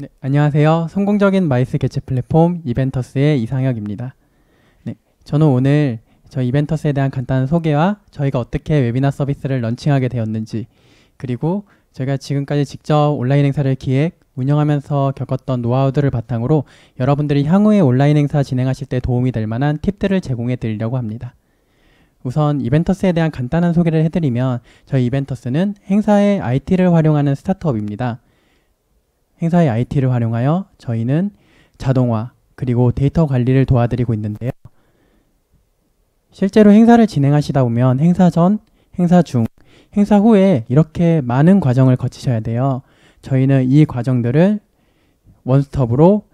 네, 안녕하세요. 성공적인 마이스 개체 플랫폼 이벤터스의 이상혁입니다. 네, 저는 오늘 저희 이벤터스에 대한 간단한 소개와 저희가 어떻게 웨비나 서비스를 런칭하게 되었는지 그리고 저희가 지금까지 직접 온라인 행사를 기획, 운영하면서 겪었던 노하우들을 바탕으로 여러분들이 향후에 온라인 행사 진행하실 때 도움이 될 만한 팁들을 제공해 드리려고 합니다. 우선 이벤터스에 대한 간단한 소개를 해드리면 저희 이벤터스는 행사에 IT를 활용하는 스타트업입니다. 행사의 IT를 활용하여 저희는 자동화 그리고 데이터 관리를 도와드리고 있는데요. 실제로 행사를 진행하시다 보면 행사 전, 행사 중, 행사 후에 이렇게 많은 과정을 거치셔야 돼요. 저희는 이 과정들을 원스톱으로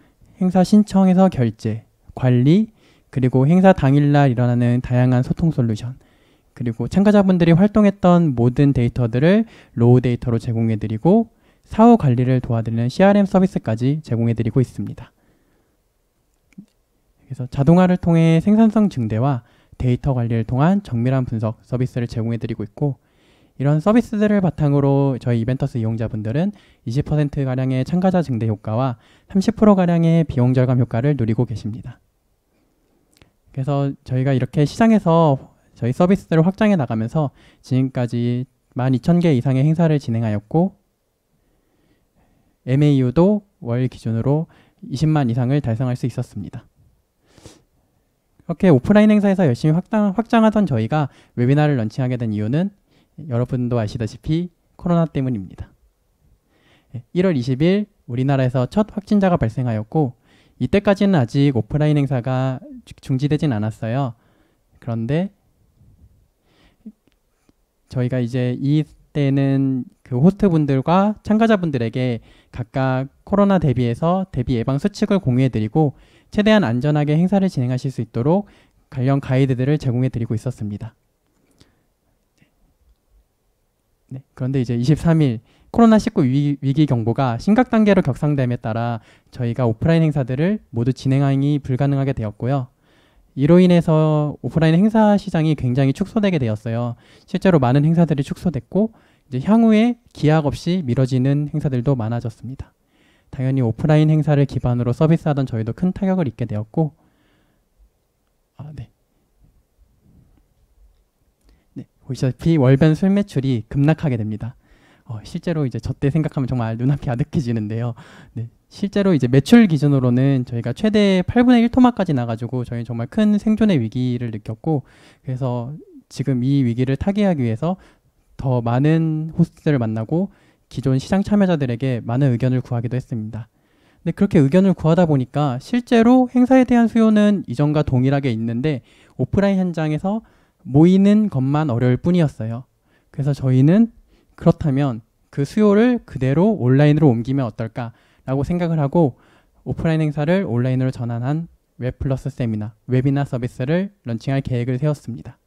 행사 신청에서 결제, 관리, 그리고 행사 당일날 일어나는 다양한 소통 솔루션, 그리고 참가자분들이 활동했던 모든 데이터들을 로우 데이터로 제공해드리고 사후 관리를 도와드리는 CRM 서비스까지 제공해드리고 있습니다. 그래서 자동화를 통해 생산성 증대와 데이터 관리를 통한 정밀한 분석 서비스를 제공해드리고 있고 이런 서비스들을 바탕으로 저희 이벤터스 이용자분들은 20%가량의 참가자 증대 효과와 30%가량의 비용 절감 효과를 누리고 계십니다. 그래서 저희가 이렇게 시장에서 저희 서비스를 확장해 나가면서 지금까지 12,000개 이상의 행사를 진행하였고 MAU도 월 기준으로 20만 이상을 달성할 수 있었습니다. 이렇게 오프라인 행사에서 열심히 확장, 확장하던 저희가 웨비나를 런칭하게 된 이유는 여러분도 아시다시피 코로나 때문입니다. 1월 예, 20일 우리나라에서 첫 확진자가 발생하였고 이때까지는 아직 오프라인 행사가 중지되진 않았어요. 그런데 저희가 이제 이 때는 그 호스트분들과 참가자분들에게 각각 코로나 대비해서 대비 예방 수칙을 공유해드리고 최대한 안전하게 행사를 진행하실 수 있도록 관련 가이드들을 제공해드리고 있었습니다. 네, 그런데 이제 23일 코로나19 위기, 위기, 경보가 심각 단계로 격상됨에 따라 저희가 오프라인 행사들을 모두 진행하기 불가능하게 되었고요. 이로 인해서 오프라인 행사 시장이 굉장히 축소되게 되었어요. 실제로 많은 행사들이 축소됐고 이제 향후에 기약 없이 미뤄지는 행사들도 많아졌습니다. 당연히 오프라인 행사를 기반으로 서비스하던 저희도 큰 타격을 입게 되었고 아, 네. 네. 보시다시피 월변 술 매출이 급락하게 됩니다. 어, 실제로 이제 저 때 생각하면 정말 눈앞이 아득해지는데요. 네. 실제로 이제 매출 기준으로는 저희가 최대 8분의 1토막까지 나가지고 저희 정말 큰 생존의 위기를 느꼈고 그래서 지금 이 위기를 타개하기 위해서 더 많은 호스트들을 만나고 기존 시장 참여자들에게 많은 의견을 구하기도 했습니다. 근데 그렇게 의견을 구하다 보니까 실제로 행사에 대한 수요는 이전과 동일하게 있는데 오프라인 현장에서 모이는 것만 어려울 뿐이었어요. 그래서 저희는 그렇다면 그 수요를 그대로 온라인으로 옮기면 어떨까라고 생각을 하고 오프라인 행사를 온라인으로 전환한 웹 플러스 세미나, 웹이나 서비스를 런칭할 계획을 세웠습니다.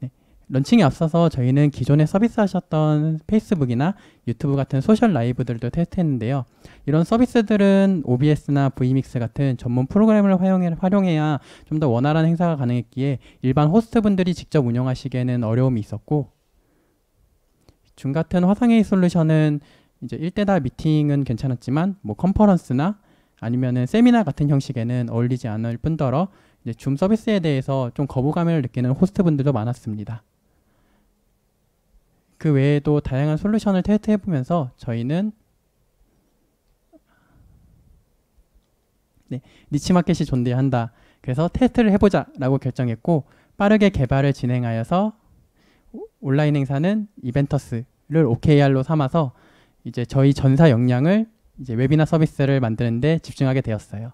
네, 런칭에 앞서서 저희는 기존에 서비스 하셨던 페이스북이나 유튜브 같은 소셜 라이브들도 테스트했는데요. 이런 서비스들은 OBS나 Vmix 같은 전문 프로그램을 활용해, 활용해야 좀 더 원활한 행사가 가능했기에 일반 호스트분들이 직접 운영하시기에는 어려움이 있었고 중같은 화상회의 솔루션은 이제 일대다 미팅은 괜찮았지만 뭐 컨퍼런스나 아니면은 세미나 같은 형식에는 어울리지 않을 뿐더러 이제 줌 서비스에 대해서 좀 거부감을 느끼는 호스트분들도 많았습니다. 그 외에도 다양한 솔루션을 테스트해 보면서 저희는 네, 니치마켓이 존재한다. 그래서 테스트를 해보자 라고 결정했고 빠르게 개발을 진행하여서 온라인 행사는 이벤터스를 OKR로 삼아서 이제 저희 전사 역량을 이제 웨비나 서비스를 만드는데 집중하게 되었어요.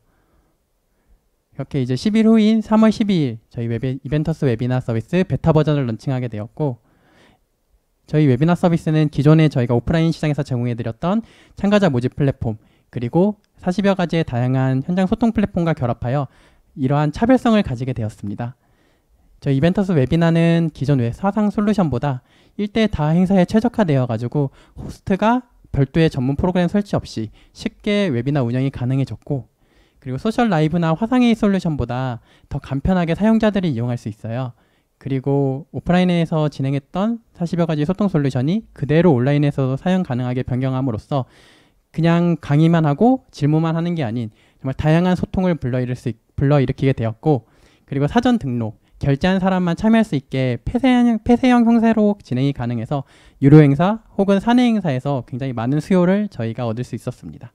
이렇게 이제 10일 후인 3월 12일 저희 웨비, 이벤터스 웨비나 서비스 베타 버전을 런칭하게 되었고 저희 웨비나 서비스는 기존에 저희가 오프라인 시장에서 제공해드렸던 참가자 모집 플랫폼 그리고 40여 가지의 다양한 현장 소통 플랫폼과 결합하여 이러한 차별성을 가지게 되었습니다. 저희 이벤터스 웨비나는 기존 웹 사상 솔루션보다 일대 다 행사에 최적화되어 가지고 호스트가 별도의 전문 프로그램 설치 없이 쉽게 웹이나 운영이 가능해졌고 그리고 소셜 라이브나 화상회의 솔루션보다 더 간편하게 사용자들이 이용할 수 있어요. 그리고 오프라인에서 진행했던 40여 가지 소통 솔루션이 그대로 온라인에서도 사용 가능하게 변경함으로써 그냥 강의만 하고 질문만 하는 게 아닌 정말 다양한 소통을 불러일으킬 수, 불러일으키게 되었고 그리고 사전 등록, 결제한 사람만 참여할 수 있게 폐쇄형, 폐쇄형 형태로 진행이 가능해서 유료 행사 혹은 사내 행사에서 굉장히 많은 수요를 저희가 얻을 수 있었습니다.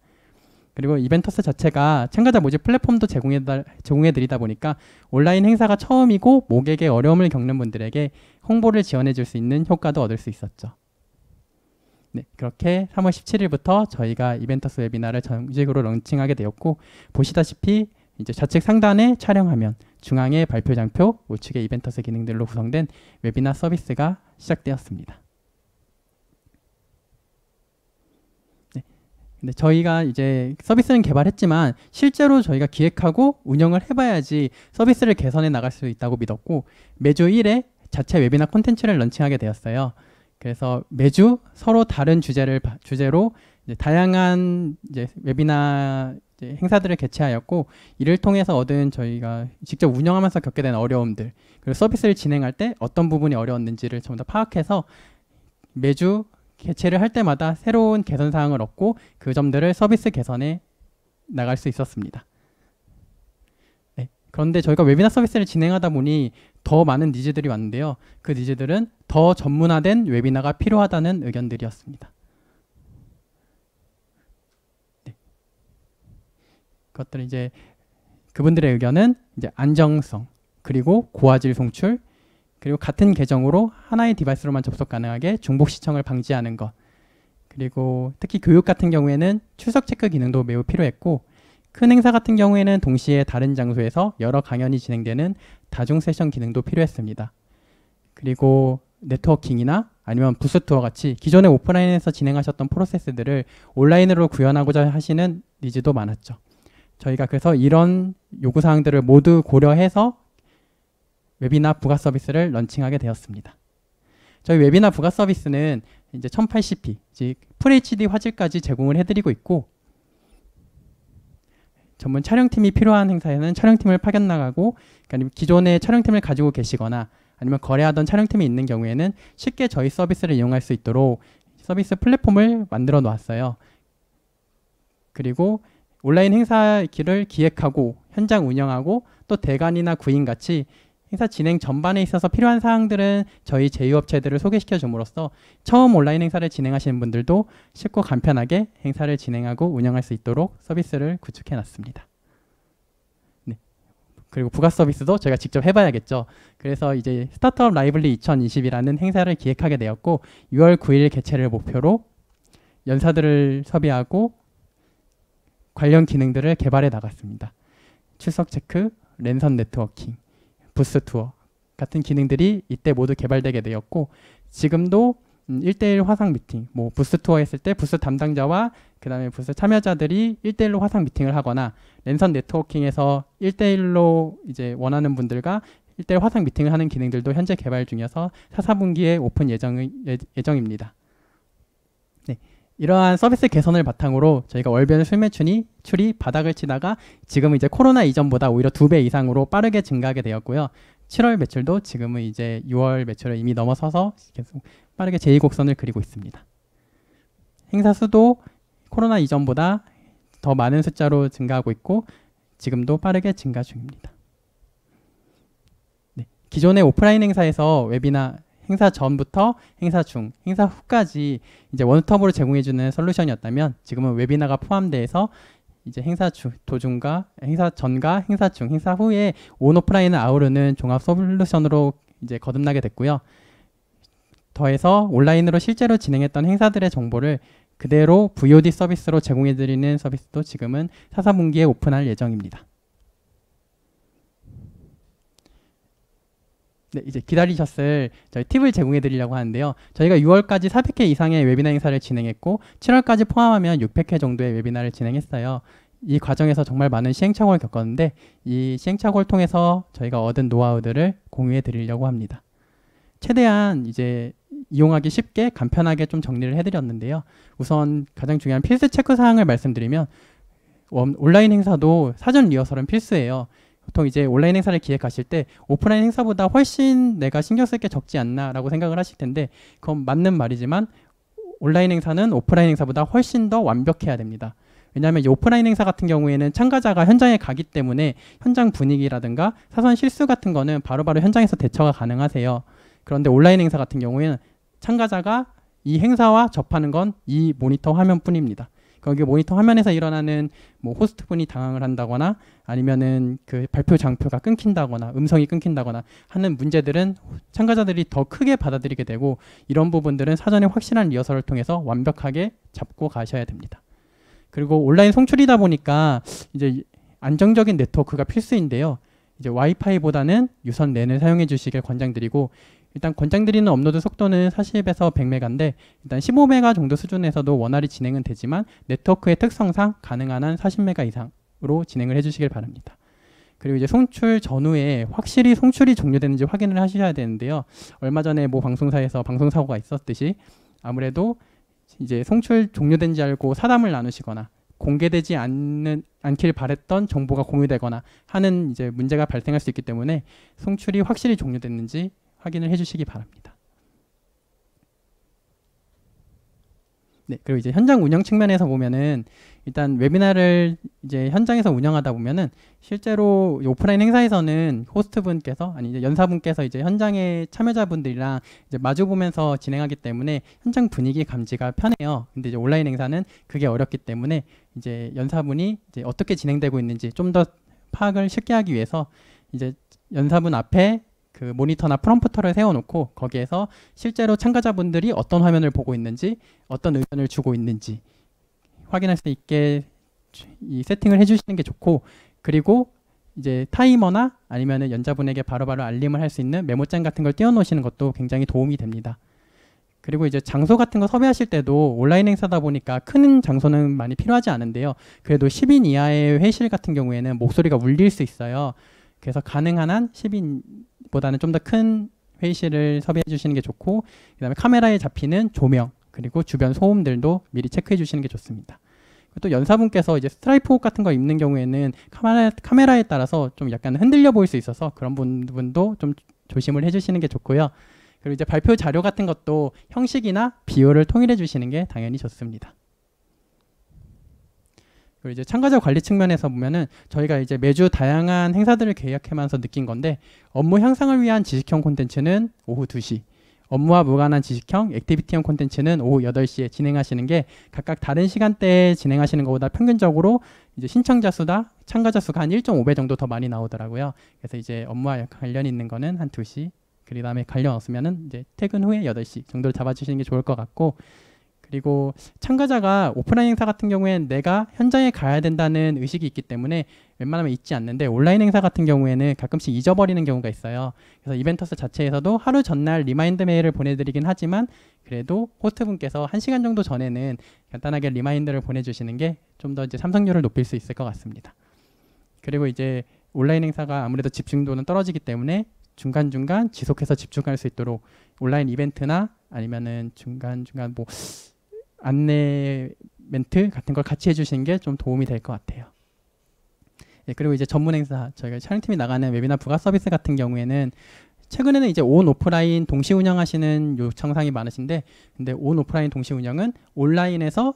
그리고 이벤터스 자체가 참가자 모집 플랫폼도 제공해, 제공해 드리다 보니까 온라인 행사가 처음이고 목에게 어려움을 겪는 분들에게 홍보를 지원해 줄 수 있는 효과도 얻을 수 있었죠. 네, 그렇게 3월 17일부터 저희가 이벤터스 웨비나를 정식으로 런칭하게 되었고 보시다시피 이제 좌측 상단에 촬영화면, 중앙에 발표 장표, 우측에 이벤터스 기능들로 구성된 웨비나 서비스가 시작되었습니다. 네. 근데 저희가 이제 서비스는 개발했지만 실제로 저희가 기획하고 운영을 해봐야지 서비스를 개선해 나갈 수 있다고 믿었고 매주 1회 자체 웨비나 콘텐츠를 런칭하게 되었어요. 그래서 매주 서로 다른 주제를 주제로 이제 다양한 이제 웨비나 이제 행사들을 개최하였고 이를 통해서 얻은 저희가 직접 운영하면서 겪게 된 어려움들 그리고 서비스를 진행할 때 어떤 부분이 어려웠는지를 전부 다 파악해서 매주 개최를 할 때마다 새로운 개선 사항을 얻고 그 점들을 서비스 개선에 나갈 수 있었습니다. 네. 그런데 저희가 웨비나 서비스를 진행하다 보니 더 많은 니즈들이 왔는데요. 그 니즈들은 더 전문화된 웨비나가 필요하다는 의견들이었습니다. 네. 그것들 이제 그분들의 의견은 이제 안정성 그리고 고화질 송출 그리고 같은 계정으로 하나의 디바이스로만 접속 가능하게 중복 시청을 방지하는 것 그리고 특히 교육 같은 경우에는 출석 체크 기능도 매우 필요했고 큰 행사 같은 경우에는 동시에 다른 장소에서 여러 강연이 진행되는 다중 세션 기능도 필요했습니다. 그리고 네트워킹이나 아니면 부스투어 같이 기존의 오프라인에서 진행하셨던 프로세스들을 온라인으로 구현하고자 하시는 니즈도 많았죠. 저희가 그래서 이런 요구사항들을 모두 고려해서 웹이나 부가 서비스를 런칭하게 되었습니다. 저희 웹이나 부가 서비스는 이제 1080p, 즉 FHD 화질까지 제공을 해드리고 있고 전문 촬영팀이 필요한 행사에는 촬영팀을 파견 나가고 그니까 기존의 촬영팀을 가지고 계시거나 아니면 거래하던 촬영팀이 있는 경우에는 쉽게 저희 서비스를 이용할 수 있도록 서비스 플랫폼을 만들어 놓았어요. 그리고 온라인 행사를 기획하고 현장 운영하고 또 대관이나 구인 같이 행사 진행 전반에 있어서 필요한 사항들은 저희 제휴업체들을 소개시켜 줌으로써 처음 온라인 행사를 진행하시는 분들도 쉽고 간편하게 행사를 진행하고 운영할 수 있도록 서비스를 구축해 놨습니다. 네. 그리고 부가 서비스도 제가 직접 해봐야겠죠. 그래서 이제 스타트업 라이블리 2020이라는 행사를 기획하게 되었고 6월 9일 개최를 목표로 연사들을 섭외하고 관련 기능들을 개발해 나갔습니다. 출석 체크, 랜선 네트워킹, 부스 투어 같은 기능들이 이때 모두 개발되게 되었고 지금도 음, 일대일 화상 미팅, 뭐 부스 투어 했을 때 부스 담당자와 그 다음에 부스 참여자들이 일대일로 화상 미팅을 하거나 랜선 네트워킹에서 일대일로 이제 원하는 분들과 일대일 화상 미팅을 하는 기능들도 현재 개발 중이어서 4, 4분기에 오픈 예정, 예, 예정입니다. 이러한 서비스 개선을 바탕으로 저희가 월별 순매출이 출이 바닥을 치다가 지금은 이제 코로나 이전보다 오히려 두 배 이상으로 빠르게 증가하게 되었고요. 7월 매출도 지금은 이제 6월 매출을 이미 넘어서서 계속 빠르게 제2곡선을 그리고 있습니다. 행사 수도 코로나 이전보다 더 많은 숫자로 증가하고 있고 지금도 빠르게 증가 중입니다. 네, 기존의 오프라인 행사에서 웹이나 행사 전부터 행사 중, 행사 후까지 이제 원스톱으로 제공해주는 솔루션이었다면 지금은 웨비나가 포함돼서 이제 행사 주, 도중과 행사 전과 행사 중, 행사 후에 온오프라인을 아우르는 종합 솔루션으로 이제 거듭나게 됐고요. 더해서 온라인으로 실제로 진행했던 행사들의 정보를 그대로 VOD 서비스로 제공해드리는 서비스도 지금은 4사분기에 오픈할 예정입니다. 네, 이제 기다리셨을 저희 팁을 제공해 드리려고 하는데요. 저희가 6월까지 400회 이상의 w e 나 행사를 진행했고 7월까지 포함하면 600회 정도의 w e 나를 진행했어요. 이 과정에서 정말 많은 시행착오를 겪었는데 이 시행착오를 통해서 저희가 얻은 노하우들을 공유해 드리려고 합니다. 최대한 이제 이용하기 쉽게 간편하게 좀 정리를 해드렸는데요. 우선 가장 중요한 필수 체크 사항을 말씀드리면 온라인 행사도 사전 리허설은 필수예요. 보통 이제 온라인 행사를 기획하실 때 오프라인 행사보다 훨씬 내가 신경 쓸 게 적지 않나라고 생각을 하실 텐데 그건 맞는 말이지만 온라인 행사는 오프라인 행사보다 훨씬 더 완벽해야 됩니다. 왜냐하면 오프라인 행사 같은 경우에는 참가자가 현장에 가기 때문에 현장 분위기라든가 사선 실수 같은 거는 바로바로 바로 현장에서 대처가 가능하세요. 그런데 온라인 행사 같은 경우에는 참가자가 이 행사와 접하는 건 이 모니터 화면뿐입니다. 거기 모니터 화면에서 일어나는 뭐 호스트 분이 당황을 한다거나 아니면은 그 발표 장표가 끊긴다거나 음성이 끊긴다거나 하는 문제들은 참가자들이 더 크게 받아들이게 되고 이런 부분들은 사전에 확실한 리허설을 통해서 완벽하게 잡고 가셔야 됩니다. 그리고 온라인 송출이다 보니까 이제 안정적인 네트워크가 필수인데요. 이제 와이파이보다는 유선 랜을 사용해 주시길 권장드리고 일단 권장드리는 업로드 속도는 40에서 100메가인데 일단 15메가 정도 수준에서도 원활히 진행은 되지만 네트워크의 특성상 가능한 한 40메가 이상으로 진행을 해주시길 바랍니다. 그리고 이제 송출 전후에 확실히 송출이 종료되는지 확인을 하셔야 되는데요. 얼마 전에 뭐 방송사에서 방송사고가 있었듯이 아무래도 이제 송출 종료된지 알고 사담을 나누시거나 공개되지 않는 않길 바랬던 정보가 공유되거나 하는 이제 문제가 발생할 수 있기 때문에 송출이 확실히 종료됐는지 확인을 해주시기 바랍니다. 네, 그리고 이제 현장 운영 측면에서 보면은 일단 웨비나를 이제 현장에서 운영하다 보면은 실제로 오프라인 행사에서는 호스트 분께서 아니 이제 연사분께서 이제 현장의 참여자분들이랑 이제 마주 보면서 진행하기 때문에 현장 분위기 감지가 편해요. 근데 이제 온라인 행사는 그게 어렵기 때문에 이제 연사분이 이제 어떻게 진행되고 있는지 좀 더 파악을 쉽게 하기 위해서 이제 연사분 앞에 그 모니터나 프롬프터를 세워놓고 거기에서 실제로 참가자분들이 어떤 화면을 보고 있는지 어떤 의견을 주고 있는지 확인할 수 있게 이 세팅을 해주시는 게 좋고 그리고 이제 타이머나 아니면 연자분에게 바로바로 알림을 할 수 있는 메모장 같은 걸 띄워놓으시는 것도 굉장히 도움이 됩니다. 그리고 이제 장소 같은 거 섭외하실 때도 온라인 행사다 보니까 큰 장소는 많이 필요하지 않은데요. 그래도 10인 이하의 회실 같은 경우에는 목소리가 울릴 수 있어요. 그래서 가능한 한 10인 보다는 좀 더 큰 회의실을 섭외해 주시는 게 좋고 그다음에 카메라에 잡히는 조명 그리고 주변 소음들도 미리 체크해 주시는 게 좋습니다. 또 연사분께서 이제 스트라이프 옷 같은 거 입는 경우에는 카메라, 카메라에 따라서 좀 약간 흔들려 보일 수 있어서 그런 부분도 좀 조심을 해주시는 게 좋고요. 그리고 이제 발표 자료 같은 것도 형식이나 비율을 통일해 주시는 게 당연히 좋습니다. 그리고 이제 참가자 관리 측면에서 보면은 저희가 이제 매주 다양한 행사들을 계약하면서 느낀 건데 업무 향상을 위한 지식형 콘텐츠는 오후 2시, 업무와 무관한 지식형 액티비티형 콘텐츠는 오후 8시에 진행하시는 게 각각 다른 시간대에 진행하시는 것보다 평균적으로 이제 신청자 수다 참가자 수가 한 1.5배 정도 더 많이 나오더라고요. 그래서 이제 업무와 관련 있는 거는 한 2시 그리고 다음에 관련 없으면은 이제 퇴근 후에 8시 정도를 잡아주시는 게 좋을 것 같고 그리고 참가자가 오프라인 행사 같은 경우에는 내가 현장에 가야 된다는 의식이 있기 때문에 웬만하면 잊지 않는데 온라인 행사 같은 경우에는 가끔씩 잊어버리는 경우가 있어요. 그래서 이벤터스 자체에서도 하루 전날 리마인드 메일을 보내드리긴 하지만 그래도 호스트분께서 한 시간 정도 전에는 간단하게 리마인드를 보내주시는 게 좀 더 이제 삼성률을 높일 수 있을 것 같습니다. 그리고 이제 온라인 행사가 아무래도 집중도는 떨어지기 때문에 중간중간 지속해서 집중할 수 있도록 온라인 이벤트나 아니면은 중간중간 뭐 안내 멘트 같은 걸 같이 해주시는 게 좀 도움이 될 것 같아요. 예, 그리고 이제 전문 행사 저희가 촬영팀이 나가는 웨비나 부가 서비스 같은 경우에는 최근에는 이제 온 오프라인 동시 운영하시는 요청상이 많으신데 근데 온 오프라인 동시 운영은 온라인에서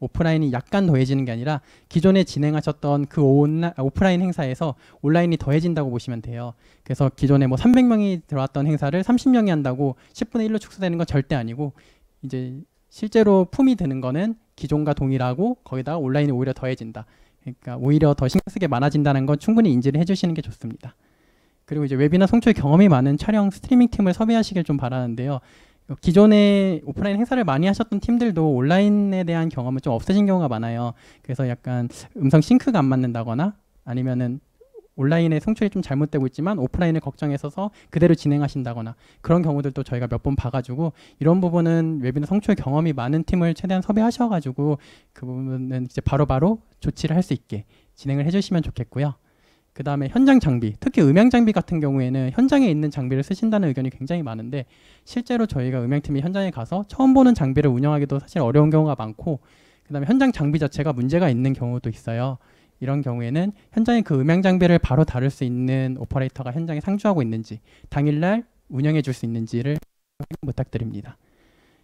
오프라인이 약간 더해지는 게 아니라 기존에 진행하셨던 그 온라, 오프라인 행사에서 온라인이 더해진다고 보시면 돼요. 그래서 기존에 뭐 300명이 들어왔던 행사를 30명이 한다고 10분의 1로 축소되는 건 절대 아니고 이제 실제로 품이 되는 거는 기존과 동일하고 거기다가 온라인이 오히려 더해진다. 그러니까 오히려 더 신경 쓰게 많아진다는 건 충분히 인지를 해주시는 게 좋습니다. 그리고 이제 웹이나 송출 경험이 많은 촬영 스트리밍 팀을 섭외하시길 좀 바라는데요. 기존에 오프라인 행사를 많이 하셨던 팀들도 온라인에 대한 경험은 좀 없으신 경우가 많아요. 그래서 약간 음성 싱크가 안 맞는다거나 아니면은 온라인의 송출이 좀 잘못되고 있지만 오프라인을 걱정해서서 그대로 진행하신다거나 그런 경우들도 저희가 몇 번 봐가지고 이런 부분은 웹이나 송출 경험이 많은 팀을 최대한 섭외하셔가지고 그 부분은 이제 바로바로 바로 조치를 할 수 있게 진행을 해주시면 좋겠고요. 그 다음에 현장 장비, 특히 음향 장비 같은 경우에는 현장에 있는 장비를 쓰신다는 의견이 굉장히 많은데 실제로 저희가 음향팀이 현장에 가서 처음 보는 장비를 운영하기도 사실 어려운 경우가 많고 그 다음에 현장 장비 자체가 문제가 있는 경우도 있어요. 이런 경우에는 현장에 그 음향 장비를 바로 다룰 수 있는 오퍼레이터가 현장에 상주하고 있는지 당일날 운영해 줄 수 있는지를 부탁드립니다.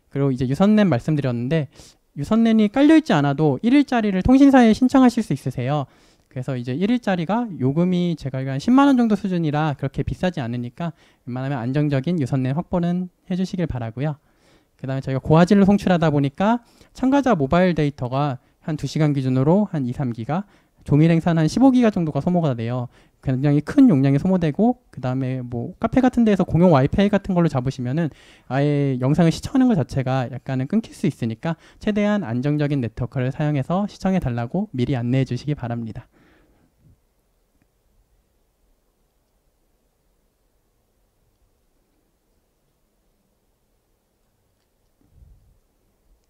그리고 이제 유선넷 말씀드렸는데 유선넷이 깔려있지 않아도 1일짜리를 통신사에 신청하실 수 있으세요. 그래서 이제 1일짜리가 요금이 제가 알기로 한 10만 원 정도 수준이라 그렇게 비싸지 않으니까 웬만하면 안정적인 유선넷 확보는 해주시길 바라고요. 그 다음에 저희가 고화질로 송출하다 보니까 참가자 모바일 데이터가 한 2시간 기준으로 한 2, 3기가 종일 행사는 한 15기가 정도가 소모가 돼요. 굉장히 큰 용량이 소모되고 그 다음에 뭐 카페 같은 데서 공용 와이파이 같은 걸로 잡으시면은 아예 영상을 시청하는 것 자체가 약간은 끊길 수 있으니까 최대한 안정적인 네트워크를 사용해서 시청해 달라고 미리 안내해 주시기 바랍니다.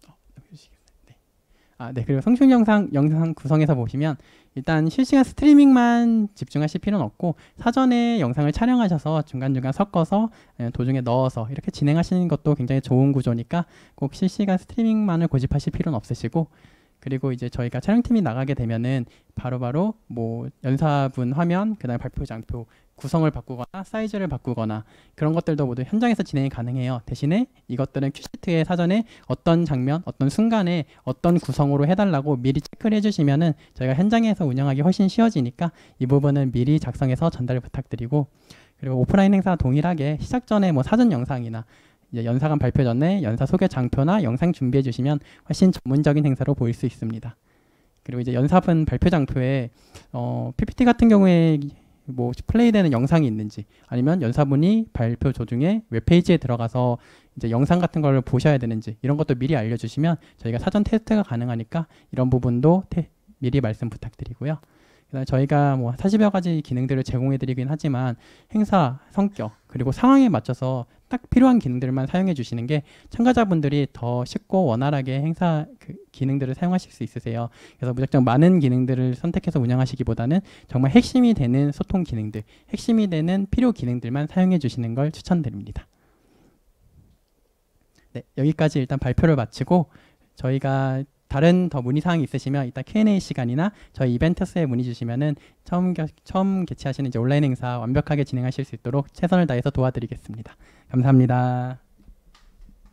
아, 네. 아, 네. 그리고 성충 영상 영상 구성에서 보시면 일단 실시간 스트리밍만 집중하실 필요는 없고 사전에 영상을 촬영하셔서 중간중간 섞어서 예, 도중에 넣어서 이렇게 진행하시는 것도 굉장히 좋은 구조니까 꼭 실시간 스트리밍만을 고집하실 필요는 없으시고 그리고 이제 저희가 촬영팀이 나가게 되면은 바로바로 바로 뭐 연사분 화면, 그다음에 발표 장표 구성을 바꾸거나 사이즈를 바꾸거나 그런 것들도 모두 현장에서 진행이 가능해요. 대신에 이것들은 큐시트에 사전에 어떤 장면, 어떤 순간에 어떤 구성으로 해달라고 미리 체크를 해주시면은 저희가 현장에서 운영하기 훨씬 쉬워지니까 이 부분은 미리 작성해서 전달을 부탁드리고 그리고 오프라인 행사 동일하게 시작 전에 뭐 사전 영상이나 이제 연사관 발표 전에 연사 소개 장표나 영상 준비해 주시면 훨씬 전문적인 행사로 보일 수 있습니다. 그리고 이제 연사분 발표 장표에 어, PPT 같은 경우에 뭐 플레이되는 영상이 있는지 아니면 연사분이 발표 도중에 웹페이지에 들어가서 이제 영상 같은 걸 보셔야 되는지 이런 것도 미리 알려주시면 저희가 사전 테스트가 가능하니까 이런 부분도 테, 미리 말씀 부탁드리고요. 그다음에 저희가 뭐 40여 가지 기능들을 제공해드리긴 하지만 행사 성격 그리고 상황에 맞춰서 딱 필요한 기능들만 사용해 주시는 게 참가자분들이 더 쉽고 원활하게 행사 그 기능들을 사용하실 수 있으세요. 그래서 무작정 많은 기능들을 선택해서 운영하시기보다는 정말 핵심이 되는 소통 기능들, 핵심이 되는 필요 기능들만 사용해 주시는 걸 추천드립니다. 네, 여기까지 일단 발표를 마치고 저희가 다른 더 문의사항이 있으시면 이따 Q&A 시간이나 저희 이벤트스에 문의 주시면은 처음, 겨, 처음 개최하시는 이제 온라인 행사 완벽하게 진행하실 수 있도록 최선을 다해서 도와드리겠습니다. 감사합니다.